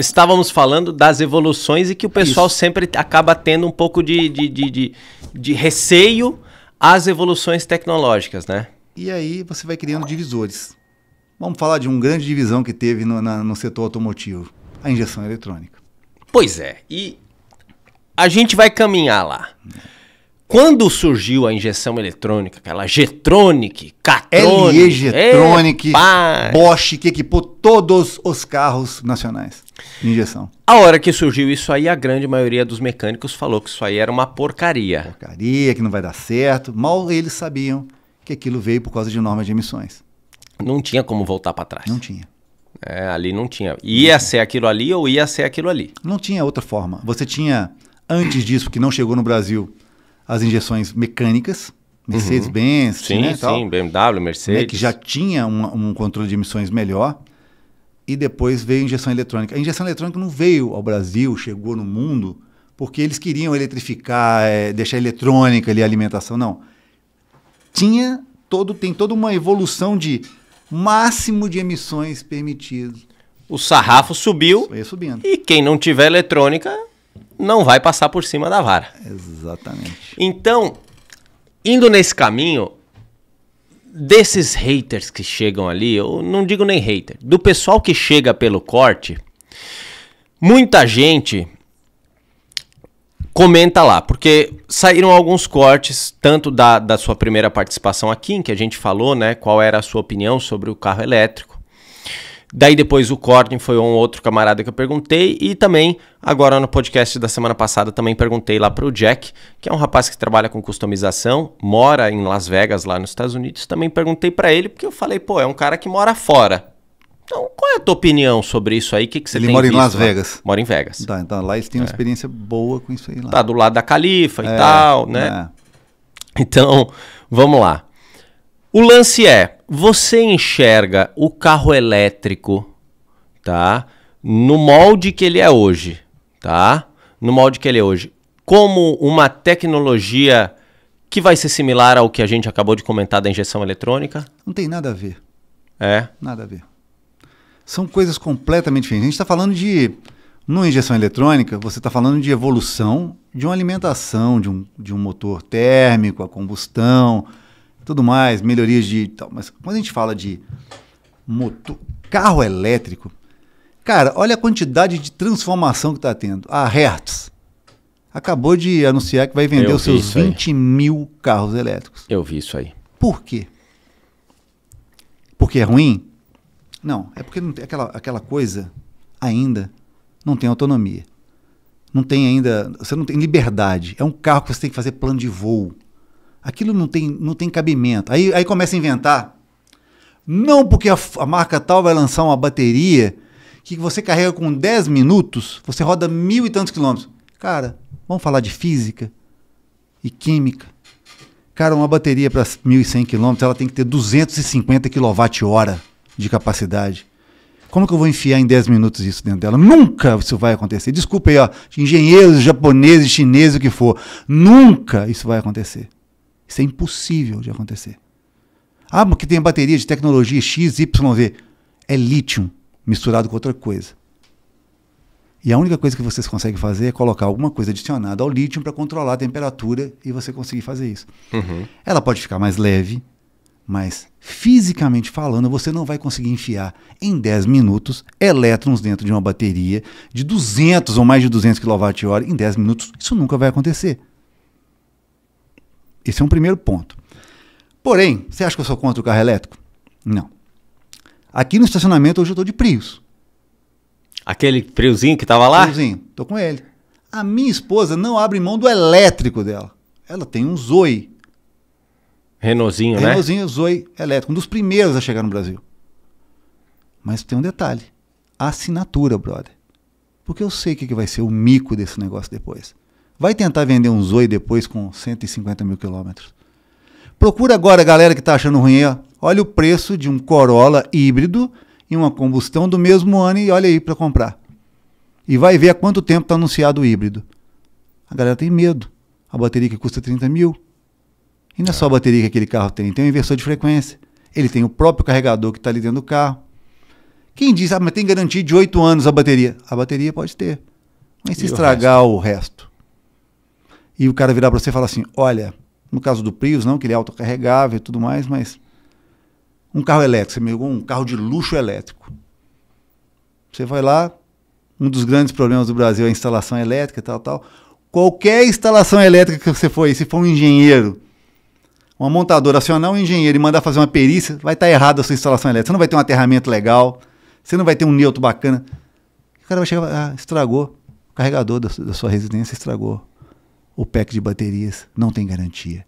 estávamos falando das evoluções e que o pessoal Isso. sempre acaba tendo um pouco de, de, de, de, de receio às evoluções tecnológicas, né? E aí você vai criando divisores. Vamos falar de uma grande divisão que teve no, na, no setor automotivo, a injeção eletrônica. Pois é, e a gente vai caminhar lá. Quando surgiu a injeção eletrônica, aquela Getronic, Catronic, LE Getronic, Bosch, que equipou todos os carros nacionais. Injeção. A hora que surgiu isso aí, a grande maioria dos mecânicos falou que isso aí era uma porcaria. Porcaria, que não vai dar certo. Mal eles sabiam que aquilo veio por causa de normas de emissões. Não tinha como voltar para trás. Não tinha. É, ali não tinha. Ia não. ser aquilo ali ou ia ser aquilo ali. Não tinha outra forma. Você tinha, antes disso, que não chegou no Brasil, as injeções mecânicas, uhum. Mercedes-Benz, uhum. sim, né, sim, tal, BMW, Mercedes. Né, que já tinha um, um controle de emissões melhor e depois veio a injeção eletrônica. A injeção eletrônica não veio ao Brasil, chegou no mundo, porque eles queriam eletrificar, é, deixar eletrônica ali a alimentação. Não. Tinha todo, tem toda uma evolução de máximo de emissões permitidas. O sarrafo subiu. É e quem não tiver eletrônica não vai passar por cima da vara. Exatamente. Então, indo nesse caminho, desses haters que chegam ali, eu não digo nem hater, do pessoal que chega pelo corte, muita gente comenta lá, porque saíram alguns cortes, tanto da, da sua primeira participação aqui, em que a gente falou, né, qual era a sua opinião sobre o carro elétrico, Daí depois o Corden foi um outro camarada que eu perguntei e também agora no podcast da semana passada também perguntei lá para o Jack, que é um rapaz que trabalha com customização, mora em Las Vegas lá nos Estados Unidos, também perguntei para ele porque eu falei, pô, é um cara que mora fora. Então, qual é a tua opinião sobre isso aí? O que, que você ele tem mora visto, em Las Vegas. Mora em Vegas. Tá, então lá eles têm uma é. experiência boa com isso aí lá. Tá do lado da Califa e é, tal, né? É. Então, vamos lá. O lance é, você enxerga o carro elétrico, tá? No molde que ele é hoje, tá? No molde que ele é hoje, como uma tecnologia que vai ser similar ao que a gente acabou de comentar da injeção eletrônica? Não tem nada a ver. É? Nada a ver. São coisas completamente diferentes. A gente está falando de. Numa injeção eletrônica, você está falando de evolução de uma alimentação, de um, de um motor térmico, a combustão, tudo mais, melhorias de tal. Mas quando a gente fala de motor, carro elétrico, cara, olha a quantidade de transformação que está tendo. A Hertz acabou de anunciar que vai vender Eu os seus 20 aí. mil carros elétricos. Eu vi isso aí. Por quê? Porque é ruim? Não, é porque não tem aquela, aquela coisa ainda não tem autonomia. Não tem ainda. Você não tem liberdade. É um carro que você tem que fazer plano de voo. Aquilo não tem, não tem cabimento. Aí, aí começa a inventar. Não porque a, a marca tal vai lançar uma bateria que você carrega com 10 minutos, você roda mil e tantos quilômetros. Cara, vamos falar de física e química. Cara, uma bateria para 1.100 km, ela tem que ter 250 kWh de capacidade. Como que eu vou enfiar em 10 minutos isso dentro dela? Nunca isso vai acontecer. Desculpa aí, ó, engenheiros japoneses, chineses, o que for. Nunca isso vai acontecer. Isso é impossível de acontecer. Ah, porque tem bateria de tecnologia XYZ. É lítio misturado com outra coisa. E a única coisa que vocês conseguem fazer é colocar alguma coisa adicionada ao lítio para controlar a temperatura e você conseguir fazer isso. Uhum. Ela pode ficar mais leve, mas fisicamente falando, você não vai conseguir enfiar em 10 minutos elétrons dentro de uma bateria de 200 ou mais de 200 kWh em 10 minutos. Isso nunca vai acontecer. Esse é um primeiro ponto. Porém, você acha que eu sou contra o carro elétrico? Não. Aqui no estacionamento hoje eu estou de Prius. Aquele Priuzinho que estava lá? Priuzinho, estou com ele. A minha esposa não abre mão do elétrico dela. Ela tem um Zoe. Renozinho, né? Renozinho, Zoe elétrico, um dos primeiros a chegar no Brasil. Mas tem um detalhe: a assinatura, brother. Porque eu sei o que vai ser o mico desse negócio depois. Vai tentar vender um Zoe depois com 150 mil quilômetros. Procura agora, galera que está achando ruim, ó. olha o preço de um Corolla híbrido e uma combustão do mesmo ano e olha aí para comprar. E vai ver há quanto tempo está anunciado o híbrido. A galera tem medo. A bateria que custa 30 mil. E não é só a bateria que aquele carro tem, tem um inversor de frequência. Ele tem o próprio carregador que está ali dentro do carro. Quem diz, ah, mas tem garantia de 8 anos a bateria? A bateria pode ter. Mas se e estragar o resto? o resto? e o cara virar para você e falar assim: olha, no caso do Prius, não, que ele é autocarregável e tudo mais, mas um carro elétrico, você me ligou um carro de luxo elétrico. Você vai lá, um dos grandes problemas do Brasil é a instalação elétrica e tal, tal. Qualquer instalação elétrica que você for, se for um engenheiro, uma montadora acionar um engenheiro e mandar fazer uma perícia, vai estar tá a sua instalação elétrica. Você não vai ter um aterramento legal, você não vai ter um neutro bacana. O cara vai chegar, ah, estragou. O carregador da sua residência estragou o pack de baterias não tem garantia.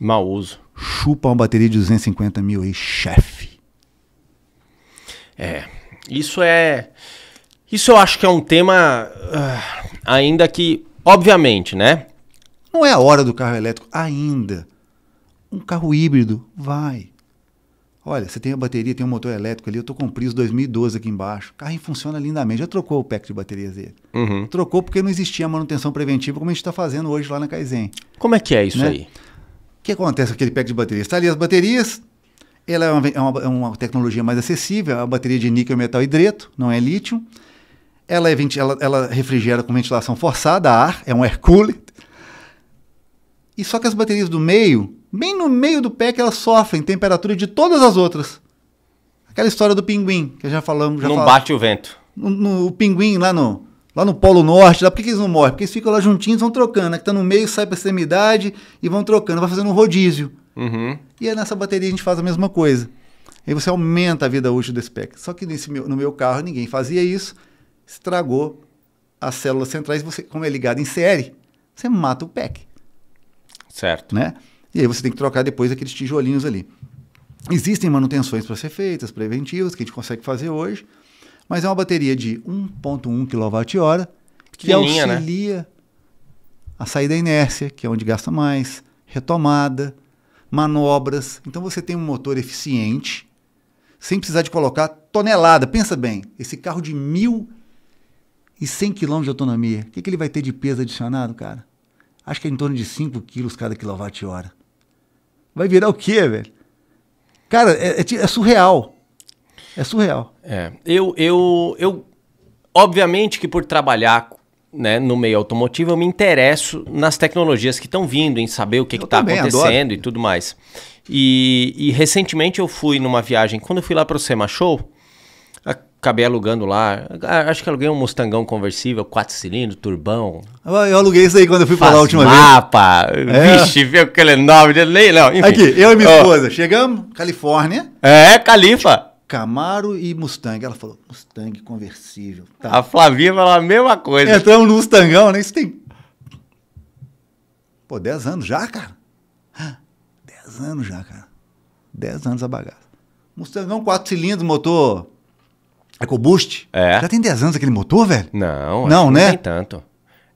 Mau uso. Chupa uma bateria de 250 mil aí, chefe. É, isso é. Isso eu acho que é um tema. Uh, ainda que. Obviamente, né? Não é a hora do carro elétrico ainda. Um carro híbrido vai. Olha, você tem a bateria, tem um motor elétrico ali, eu tô com Prius 2012 aqui embaixo. O carro funciona lindamente. Já trocou o pack de baterias dele. Uhum. Trocou porque não existia manutenção preventiva como a gente está fazendo hoje lá na Kaizen. Como é que é isso né? aí? O que acontece com aquele pack de baterias? Está ali as baterias, ela é uma, é, uma, é uma, tecnologia mais acessível, é a bateria de níquel, metal hidreto, não é lítio. Ela, é ela, ela refrigera com ventilação forçada, ar, é um air cooler, e só que as baterias do meio, bem no meio do pé que elas sofrem temperatura de todas as outras. Aquela história do pinguim, que já falamos. Já não falamos. bate o vento. No, no, o pinguim lá no, lá no Polo Norte, lá, por que, que eles não morrem? Porque eles ficam lá juntinhos vão trocando. A né? que tá no meio sai pra extremidade e vão trocando, vai fazendo um rodízio. Uhum. E aí é nessa bateria a gente faz a mesma coisa. Aí você aumenta a vida útil desse pack. Só que nesse meu, no meu carro ninguém fazia isso, estragou as células centrais. Você, como é ligado em série, você mata o pack. Certo. Né? E aí você tem que trocar depois aqueles tijolinhos ali. Existem manutenções para ser feitas, preventivas, que a gente consegue fazer hoje, mas é uma bateria de 1,1 kWh que né? auxilia né? a sair da inércia, que é onde gasta mais, retomada, manobras. Então você tem um motor eficiente, sem precisar de colocar tonelada. Pensa bem, esse carro de 1.100 km de autonomia, o que, que ele vai ter de peso adicionado, cara? acho que é em torno de 5 quilos cada quilowatt-hora. Vai virar o quê, velho? Cara, é, é, é surreal. É surreal. É. Eu, eu, eu, obviamente que por trabalhar né, no meio automotivo, eu me interesso nas tecnologias que estão vindo, em saber o que está acontecendo adoro. e tudo mais. E, e, recentemente eu fui numa viagem, quando eu fui lá para o SEMA Show, acabei alugando lá. Acho que aluguei um Mustangão conversível, quatro cilindros, turbão. Ah, eu aluguei isso aí quando eu fui falar a última mapa, vez. Mapa! É. Vixe, viu aquele nome dele? Não, enfim. Aqui, eu e minha esposa, oh. chegamos, Califórnia. É, Califa. Camaro e Mustang. Ela falou, Mustang conversível. Tá. A Flavinha falou a mesma coisa. Entramos no Mustangão, né? Isso tem. Pô, 10 anos já, cara? 10 anos já, cara. 10 anos a bagaça. Mustangão, quatro cilindros, motor EcoBoost? É, é. Já tem 10 anos aquele motor, velho? Não, não, né? Não tem tanto.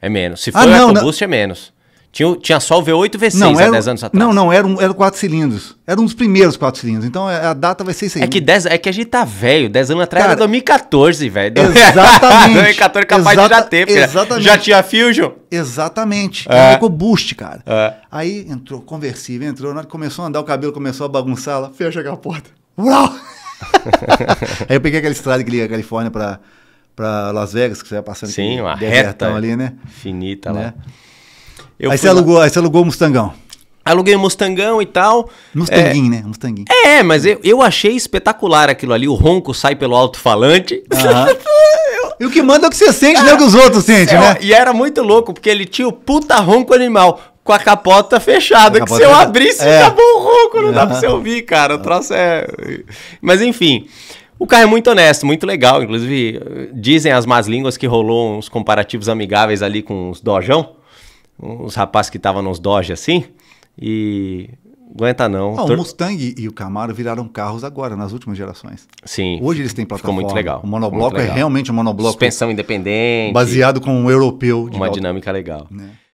É menos. Se ah, for ah, não, EcoBoost, não. é menos. Tinha, tinha só o V8 e V6 não, há 10 anos atrás. Não, não, era, um, era quatro cilindros. Era um dos primeiros quatro cilindros. Então é, a data vai ser isso aí. É que, dez, é que a gente tá velho. 10 anos atrás Cara, era 2014, velho. Exatamente. 2014 capaz exata, de já ter, Exatamente. Já tinha Fusion. Exatamente. É. Ficou então, é boost, cara. É. Aí entrou conversível, entrou. Na hora que começou a andar, o cabelo começou a bagunçar. Ela fecha a porta. Uau! Aí eu peguei aquela estrada que liga a Califórnia para para Las Vegas, que você vai passando Sim, uma reta ali, né? Finita né? lá. Eu aí, você lá. alugou, aí você alugou o Mustangão. Aluguei o Mustangão e tal. Mustanguinho, é... né? Mustanguinho. É, mas eu, eu achei espetacular aquilo ali. O ronco sai pelo alto-falante. E o que manda é o que você sente, ah, não é o que os outros sentem, né? E era muito louco, porque ele tinha o puta ronco animal com a capota fechada, a capota que se eu abrisse é. acabou o ronco, não dá pra você ouvir, cara. O é. troço é. Mas enfim. O carro é muito honesto, muito legal. Inclusive, dizem as más línguas que rolou uns comparativos amigáveis ali com os Dojão, uns rapazes que estavam nos Doge assim. E aguenta não. Ah, o Mustang e o Camaro viraram carros agora, nas últimas gerações. Sim. Hoje eles têm plataforma. Ficou muito legal. O monobloco é legal. é realmente um monobloco. Suspensão independente. Baseado com um europeu. uma dinâmica legal. É.